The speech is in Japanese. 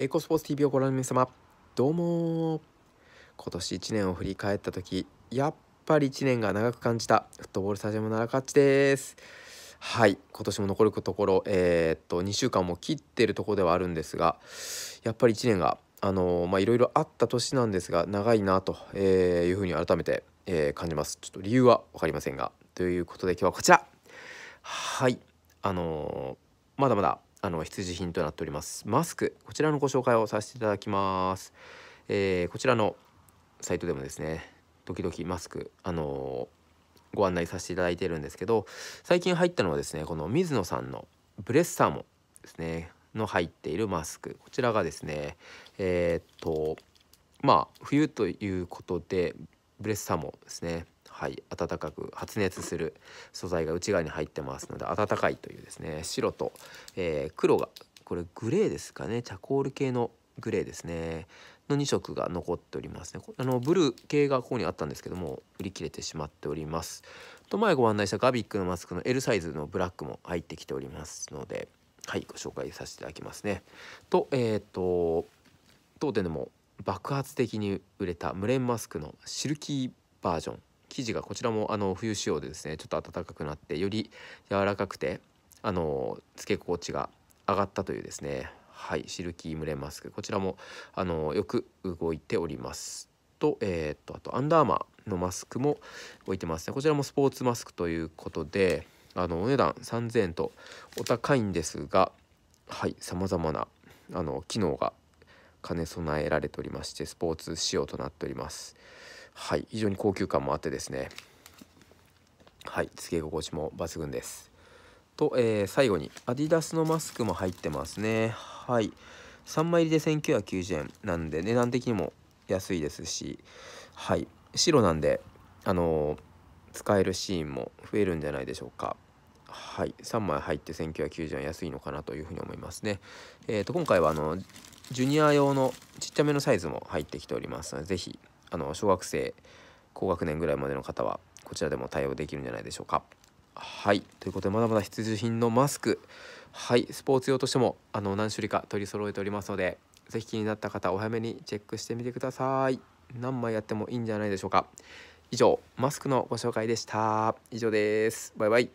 エコスポーツ TV をご覧の皆様どうも今年1年を振り返った時やっぱり1年が長く感じたフットボールスタジアム奈良勝ちですはい今年も残るところえー、っと2週間も切ってるとこではあるんですがやっぱり1年があのまあいろいろあった年なんですが長いなというふうに改めて、えー、感じますちょっと理由は分かりませんがということで今日はこちらはいあのまだまだあの必需品となっておりますマスクこちらのご紹介をさせていただきます、えー、こちらのサイトでもですね時々マスクあのー、ご案内させていただいてるんですけど最近入ったのはですねこの水野さんのブレッサーもですねの入っているマスクこちらがですねえー、っとまあ冬ということでブレッサーモですねはい、暖かく発熱する素材が内側に入ってますので暖かいというですね白と、えー、黒がこれグレーですかねチャコール系のグレーですねの2色が残っておりますねあのブルー系がここにあったんですけども売り切れてしまっておりますと前ご案内したガビックのマスクの L サイズのブラックも入ってきておりますのではいご紹介させていただきますねとえっ、ー、と当店でも爆発的に売れた無連マスクのシルキーバージョン生地がこちらもあの冬仕様でですねちょっと暖かくなってより柔らかくてあのつけ心地が上がったというですねはいシルキームレマスクこちらもあのよく動いておりますと,、えー、っとあとアンダーマーのマスクも置いてますねこちらもスポーツマスクということであのお値段3000円とお高いんですがはいさまざまなあの機能が兼ね備えられておりましてスポーツ仕様となっております。はい非常に高級感もあってですねはいつけ心地も抜群ですと、えー、最後にアディダスのマスクも入ってますねはい3枚入りで1990円なんで値段的にも安いですしはい白なんであのー、使えるシーンも増えるんじゃないでしょうかはい3枚入って1990円安いのかなというふうに思いますねえー、と今回はあのジュニア用のちっちゃめのサイズも入ってきておりますので是非あの小学生高学年ぐらいまでの方はこちらでも対応できるんじゃないでしょうか。はいということでまだまだ必需品のマスクはいスポーツ用としてもあの何種類か取り揃えておりますので是非気になった方お早めにチェックしてみてください何枚やってもいいんじゃないでしょうか以上マスクのご紹介でした以上ですバイバイ